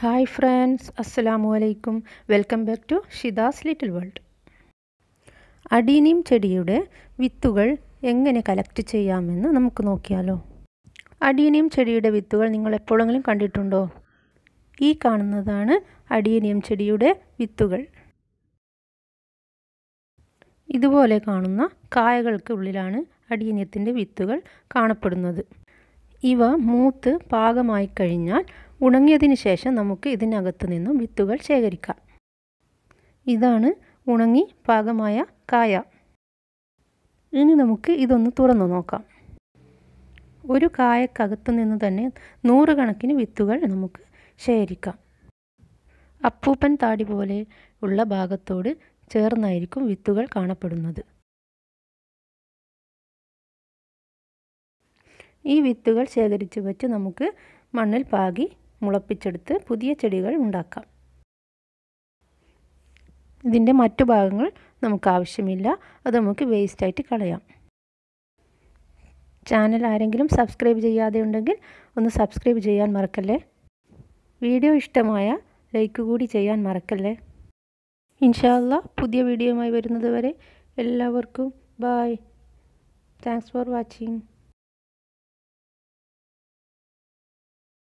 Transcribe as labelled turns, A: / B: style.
A: hi friends അസ്സലാമു അലൈക്കും welcome back to Shida's little world adenium ചെടിയുടെ വിത്തുകൾ എങ്ങനെ കലക്ട് ചെയ്യാമെന്ന് നമുക്ക് നോക്കിയാലോ അഡീനിയം ചെടിയുടെ വിത്തുകൾ നിങ്ങൾ എപ്പോഴെങ്കിലും കണ്ടിട്ടുണ്ടോ ഈ കാണുന്നതാണ് അഡീനിയം ചെടിയുടെ വിത്തുകൾ ഇതുപോലെ കാണുന്ന കായകൾക്ക് ഉള്ളിലാണ് അടീനിയത്തിൻ്റെ വിത്തുകൾ കാണപ്പെടുന്നത് ഇവ മൂത്ത് പാകമായി കഴിഞ്ഞാൽ ഉണങ്ങിയതിന് ശേഷം നമുക്ക് ഇതിനകത്ത് നിന്നും വിത്തുകൾ ശേഖരിക്കാം ഇതാണ് ഉണങ്ങി പാകമായ കായ ഇനി നമുക്ക് ഇതൊന്ന് തുറന്നു നോക്കാം ഒരു കായക്കകത്തു നിന്ന് തന്നെ നൂറുകണക്കിന് വിത്തുകൾ നമുക്ക്
B: ശേഖരിക്കാം അപ്പൂപ്പൻ താടി പോലെ ഉള്ള ഭാഗത്തോട് ചേർന്നായിരിക്കും വിത്തുകൾ കാണപ്പെടുന്നത് ഈ വിത്തുകൾ ശേഖരിച്ചു വെച്ച് നമുക്ക് മണ്ണിൽ പാകി
A: മുളപ്പിച്ചെടുത്ത് പുതിയ ചെടികൾ ഉണ്ടാക്കാം ഇതിൻ്റെ മറ്റു ഭാഗങ്ങൾ നമുക്ക് ആവശ്യമില്ല അത് നമുക്ക് വേസ്റ്റായിട്ട് കളയാം ചാനൽ ആരെങ്കിലും സബ്സ്ക്രൈബ് ചെയ്യാതെ ഉണ്ടെങ്കിൽ ഒന്ന് സബ്സ്ക്രൈബ് ചെയ്യാൻ മറക്കല്ലേ വീഡിയോ ഇഷ്ടമായ ലൈക്ക് കൂടി ചെയ്യാൻ മറക്കല്ലേ ഇൻഷാല്ല പുതിയ
B: വീഡിയോയുമായി വരുന്നത് വരെ എല്ലാവർക്കും ബായ് താങ്ക്സ് ഫോർ വാച്ചിങ്